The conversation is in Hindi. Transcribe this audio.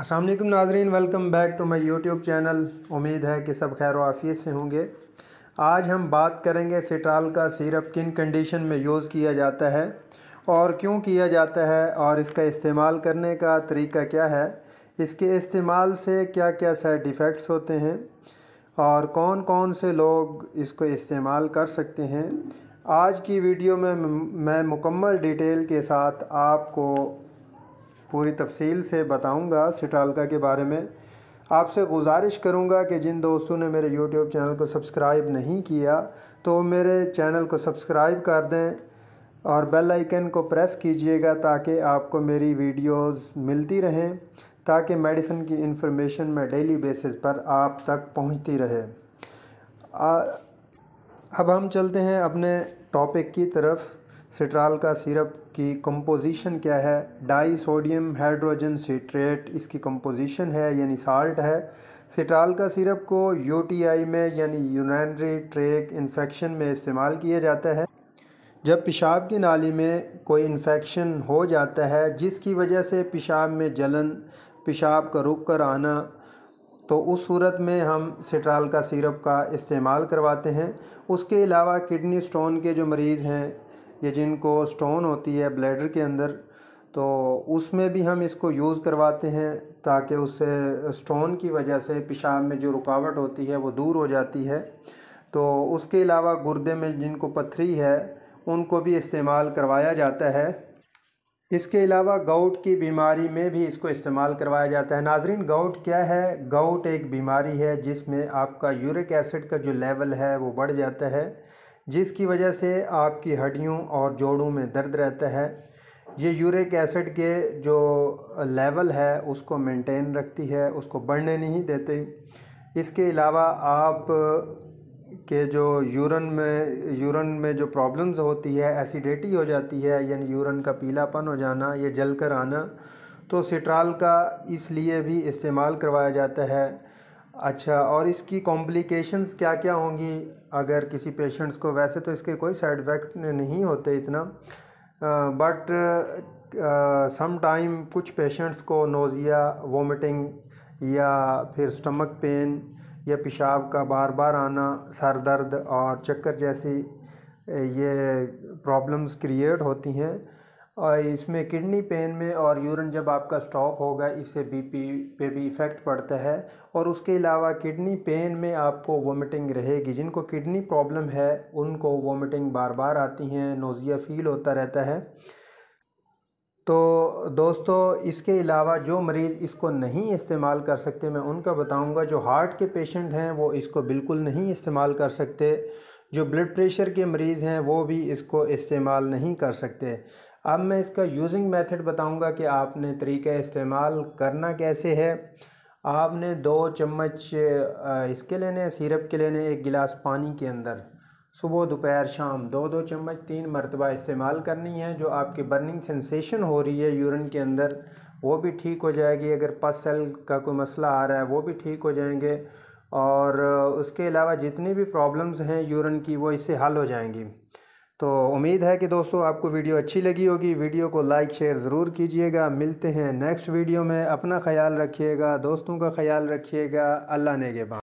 असलम नाजरीन welcome back to my YouTube channel उम्मीद है कि सब खैर वाफ़ियत से होंगे आज हम बात करेंगे सिट्राल का सिरप किन कंडीशन में यूज़ किया जाता है और क्यों किया जाता है और इसका इस्तेमाल करने का तरीका क्या है इसके इस्तेमाल से क्या क्या साइड इफ़ेक्ट्स होते हैं और कौन कौन से लोग इसको इस्तेमाल कर सकते हैं आज की वीडियो में मैं मुकम्मल डिटेल के साथ आपको पूरी तफसील से बताऊंगा सिटालका के बारे में आपसे गुजारिश करूंगा कि जिन दोस्तों ने मेरे यूट्यूब चैनल को सब्सक्राइब नहीं किया तो मेरे चैनल को सब्सक्राइब कर दें और बेल आइकन को प्रेस कीजिएगा ताकि आपको मेरी वीडियोस मिलती रहें ताकि मेडिसिन की इन्फॉर्मेशन मैं डेली बेसिस पर आप तक पहुंचती रहे आ, अब हम चलते हैं अपने टॉपिक की तरफ सिट्राल का सिरप की कंपोजिशन क्या है डाई सोडियम हाइड्रोजन सिट्रेट इसकी कंपोजिशन है यानी साल्ट है सिट्राल का सिरप को यूटीआई में यानी यूनानरी ट्रेक इन्फेक्शन में इस्तेमाल किया जाता है जब पेशाब की नाली में कोई इन्फेक्शन हो जाता है जिसकी वजह से पेशाब में जलन पेशाब का रुक कर आना तो उस सूरत में हम सिट्राल का सिरप का इस्तेमाल करवाते हैं उसके अलावा किडनी स्टोन के जो मरीज़ हैं या जिनको स्टोन होती है ब्लैडर के अंदर तो उसमें भी हम इसको यूज़ करवाते हैं ताकि उससे स्टोन की वजह से पेशाब में जो रुकावट होती है वो दूर हो जाती है तो उसके अलावा गुर्दे में जिनको पथरी है उनको भी इस्तेमाल करवाया जाता है इसके अलावा गाउट की बीमारी में भी इसको इस्तेमाल करवाया जाता है नाजरीन गाउट क्या है गाउट एक बीमारी है जिसमें आपका यूरिक एसिड का जो लेवल है वो बढ़ जाता है जिसकी वजह से आपकी हड्डियों और जोड़ों में दर्द रहता है ये यूरिक एसिड के जो लेवल है उसको मेंटेन रखती है उसको बढ़ने नहीं देते इसके अलावा आप के जो यूरन में यूरन में जो प्रॉब्लम्स होती है एसिडिटी हो जाती है यानी यूरन का पीलापन हो जाना या जल कर आना तो सिट्राल का इसलिए भी इस्तेमाल करवाया जाता है अच्छा और इसकी कॉम्प्लिकेशंस क्या क्या होंगी अगर किसी पेशेंट्स को वैसे तो इसके कोई साइड इफ़ेक्ट नहीं होते इतना बट सम टाइम कुछ पेशेंट्स को नोज़िया वोमिटिंग या फिर स्टमक पेन या पेशाब का बार बार आना सर दर्द और चक्कर जैसी ये प्रॉब्लम्स क्रिएट होती हैं और इसमें किडनी पेन में और यूरिन जब आपका स्टॉप होगा इससे बीपी पे भी इफ़ेक्ट पड़ता है और उसके अलावा किडनी पेन में आपको वोमिटिंग रहेगी जिनको किडनी प्रॉब्लम है उनको वोमिटिंग बार बार आती हैं नोज़िया फील होता रहता है तो दोस्तों इसके अलावा जो मरीज़ इसको नहीं इस्तेमाल कर सकते मैं उनका बताऊँगा जो हार्ट के पेशेंट हैं वो इसको बिल्कुल नहीं इस्तेमाल कर सकते जो ब्लड प्रेशर के मरीज़ हैं वो भी इसको इस्तेमाल नहीं कर सकते अब मैं इसका यूजिंग मेथड बताऊंगा कि आपने तरीका इस्तेमाल करना कैसे है आपने दो चम्मच इसके लेने सिरप के लेने एक गिलास पानी के अंदर सुबह दोपहर शाम दो दो चम्मच तीन मरतबा इस्तेमाल करनी है जो आपकी बर्निंग सेंसेशन हो रही है यूरिन के अंदर वो भी ठीक हो जाएगी अगर पस सेल का कोई मसला आ रहा है वो भी ठीक हो जाएंगे और उसके अलावा जितनी भी प्रॉब्लम्स हैं यूरिन की वो इससे हल हो जाएंगी तो उम्मीद है कि दोस्तों आपको वीडियो अच्छी लगी होगी वीडियो को लाइक शेयर ज़रूर कीजिएगा मिलते हैं नेक्स्ट वीडियो में अपना ख्याल रखिएगा दोस्तों का ख्याल रखिएगा अल्लाह नेगेबान